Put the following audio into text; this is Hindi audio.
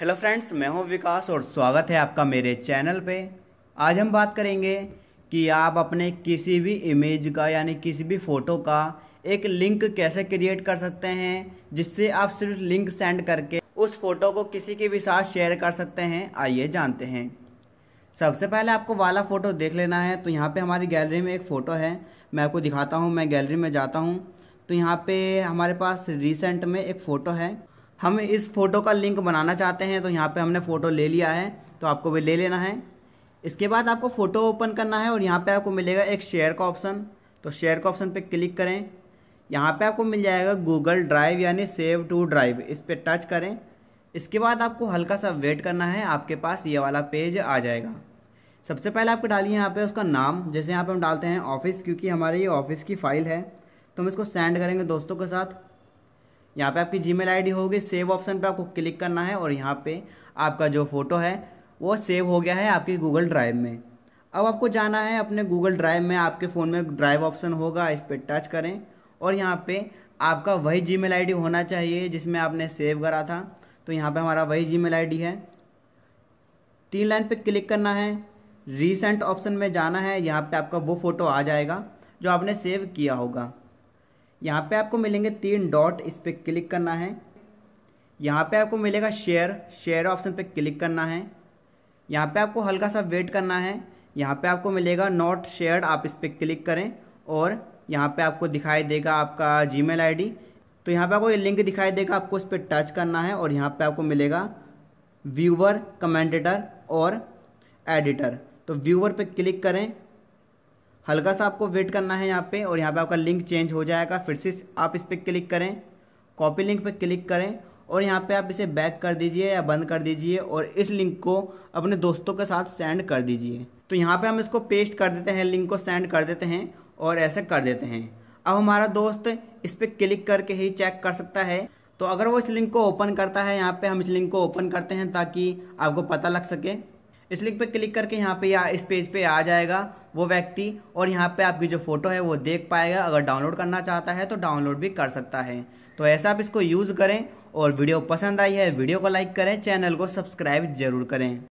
हेलो फ्रेंड्स मैं हूं विकास और स्वागत है आपका मेरे चैनल पे आज हम बात करेंगे कि आप अपने किसी भी इमेज का यानी किसी भी फ़ोटो का एक लिंक कैसे क्रिएट कर सकते हैं जिससे आप सिर्फ लिंक सेंड करके उस फ़ोटो को किसी के भी साथ शेयर कर सकते हैं आइए जानते हैं सबसे पहले आपको वाला फ़ोटो देख लेना है तो यहाँ पर हमारी गैलरी में एक फ़ोटो है मैं आपको दिखाता हूँ मैं गैलरी में जाता हूँ तो यहाँ पर हमारे पास रिसेंट में एक फ़ोटो है हम इस फ़ोटो का लिंक बनाना चाहते हैं तो यहाँ पे हमने फ़ोटो ले लिया है तो आपको भी ले लेना है इसके बाद आपको फ़ोटो ओपन करना है और यहाँ पे आपको मिलेगा एक शेयर का ऑप्शन तो शेयर का ऑप्शन पे क्लिक करें यहाँ पे आपको मिल जाएगा गूगल ड्राइव यानी सेव टू ड्राइव इस पर टच करें इसके बाद आपको हल्का सा वेट करना है आपके पास ये वाला पेज आ जाएगा सबसे पहले आपको डालिए यहाँ पर उसका नाम जैसे यहाँ पर हम डालते हैं ऑफिस क्योंकि हमारी ये ऑफिस की फ़ाइल है तो हम इसको सेंड करेंगे दोस्तों के साथ यहाँ पे आपकी जीमेल आईडी होगी सेव ऑप्शन पे आपको क्लिक करना है और यहाँ पे आपका जो फ़ोटो है वो सेव हो गया है आपकी गूगल ड्राइव में अब आपको जाना है अपने गूगल ड्राइव में आपके फ़ोन में ड्राइव ऑप्शन होगा इस पर टच करें और यहाँ पे आपका वही जी मेल होना चाहिए जिसमें आपने सेव करा था तो यहाँ पर हमारा वही जी मेल है तीन लाइन पर क्लिक करना है रीसेंट ऑप्शन में जाना है यहाँ पर आपका वो फ़ोटो आ जाएगा जो आपने सेव किया होगा यहाँ पे आपको मिलेंगे तीन डॉट इस पर क्लिक करना है यहाँ पे आपको मिलेगा शेयर शेयर ऑप्शन पे क्लिक करना है यहाँ पे आपको हल्का सा वेट करना है यहाँ पे आपको मिलेगा नॉट शेयर्ड आप इस पर क्लिक करें और यहाँ पे आपको दिखाई देगा आपका जी मेल तो यहाँ पर आपको ये लिंक दिखाई देगा आपको इस पर टच करना है और यहाँ पर आपको मिलेगा व्यूवर कमेंटेटर और एडिटर तो व्यूवर पे क्लिक करें हल्का सा आपको वेट करना है यहाँ पे और यहाँ पे आपका लिंक चेंज हो जाएगा फिर से आप इस पर क्लिक करें कॉपी लिंक पे क्लिक करें और यहाँ पे आप इसे बैक कर दीजिए या बंद कर दीजिए और इस लिंक को अपने दोस्तों के साथ सेंड कर दीजिए तो यहाँ पे हम इसको पेस्ट कर देते हैं लिंक को सेंड कर देते हैं और ऐसे कर देते हैं अब हमारा दोस्त इस पर क्लिक करके ही चेक कर सकता है तो अगर वो इस लिंक को ओपन करता है यहाँ पर हम इस लिंक को ओपन करते हैं ताकि आपको पता लग सके इस लिंक पे क्लिक करके यहाँ पे या इस पेज पे आ जाएगा वो व्यक्ति और यहाँ पे आपकी जो फ़ोटो है वो देख पाएगा अगर डाउनलोड करना चाहता है तो डाउनलोड भी कर सकता है तो ऐसा आप इसको यूज़ करें और वीडियो पसंद आई है वीडियो को लाइक करें चैनल को सब्सक्राइब जरूर करें